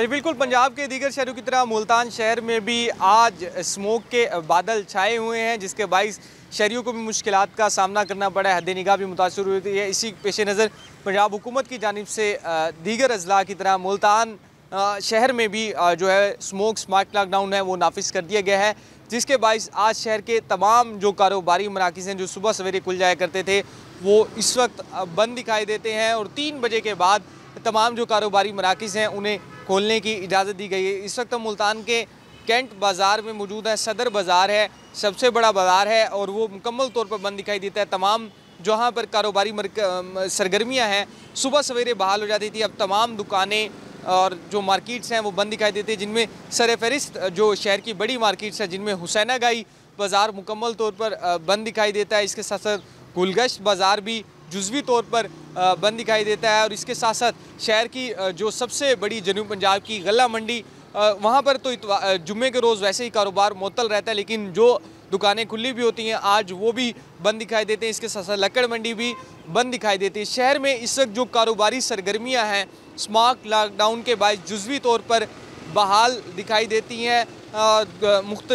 जी बिल्कुल पंजाब के दीगर शहरों की तरह मुल्तान शहर में भी आज स्मोक के बादल छाए हुए हैं जिसके बाईस शहरीों को भी मुश्किल का सामना करना पड़ा है हद निगाह भी मुतासर हुई है इसी पेश नज़र पंजाब हुकूमत की जानब से दीगर अजला की तरह मुल्तान शहर में भी जो है स्मोक स्मार्ट लॉकडाउन है वो नाफिज कर दिया गया है जिसके बायस आज शहर के तमाम जो कारोबारी मराकज़ हैं जो सुबह सवेरे खुल जाया करते थे वो इस वक्त बंद दिखाई देते हैं और तीन बजे के बाद तमाम जो कारोबारी मराकज़ हैं उन्हें खोलने की इजाज़त दी गई है इस वक्त हम मुल्तान के कैंट बाज़ार में मौजूद है सदर बाज़ार है सबसे बड़ा बाज़ार है और वो मुकम्मल तौर पर बंद दिखाई देता है तमाम जहाँ पर कारोबारी सरगर्मियाँ हैं सुबह सवेरे बहाल हो जाती थी अब तमाम दुकानें और जो मार्केट्स हैं वो बंद दिखाई देती है जिनमें सर फहरिस्त जो शहर की बड़ी मार्केट्स हैं जिनमें हुसैनागाई बाज़ार मुकम्मल तौर पर बंद दिखाई देता है इसके साथ साथ गुलगश्त बाज़ार भी जुजवी तौर पर बंद दिखाई देता है और इसके साथ साथ शहर की जो सबसे बड़ी जनूब पंजाब की गला मंडी वहाँ पर तो जुम्मे के रोज़ वैसे ही कारोबार मअतल रहता है लेकिन जो दुकानें खुली भी होती हैं आज वो भी बंद दिखाई देते हैं इसके साथ साथ लकड़ मंडी भी बंद दिखाई देती है शहर में इस वक्त जो कारोबारी सरगर्मियाँ हैं स्मार्ट लॉकडाउन के बाद जुजवी तौर पर बहाल दिखाई देती हैं मुख्त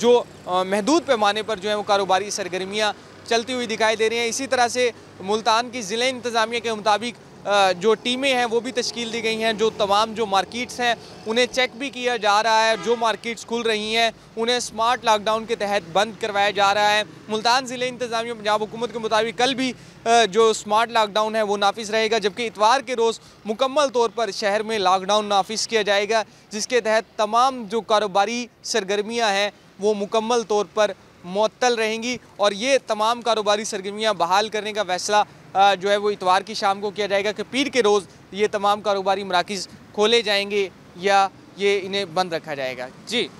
जो महदूद पैमाने पर जो है वो कारोबारी सरगर्मियाँ चलती हुई दिखाई दे रही हैं इसी तरह से मुल्तान की ज़िले इंतज़ामिया के मुताबिक जो टीमें हैं वो भी तश्कील दी गई हैं जो तमाम जो मार्केट्स हैं उन्हें चेक भी किया जा रहा है जो मार्केट्स खुल रही हैं उन्हें स्मार्ट लॉकडाउन के तहत बंद करवाया जा रहा है मुल्तान ज़िले इंतजामिया पंजाब हुकूमत के मुताबिक कल भी जो स्मार्ट लॉकडाउन है वो नाफिस रहेगा जबकि इतवार के रोज़ मुकम्मल तौर पर शहर में लॉकडाउन नाफिज किया जाएगा जिसके तहत तमाम जो कारोबारी सरगर्मियाँ हैं वो मुकम्मल तौर पर मअतल रहेंगी और ये तमाम कारोबारी सरगर्मियाँ बहाल करने का फैसला जो है वो इतवार की शाम को किया जाएगा कि पीर के रोज़ ये तमाम कारोबारी मराकज़ खोले जाएंगे या ये इन्हें बंद रखा जाएगा जी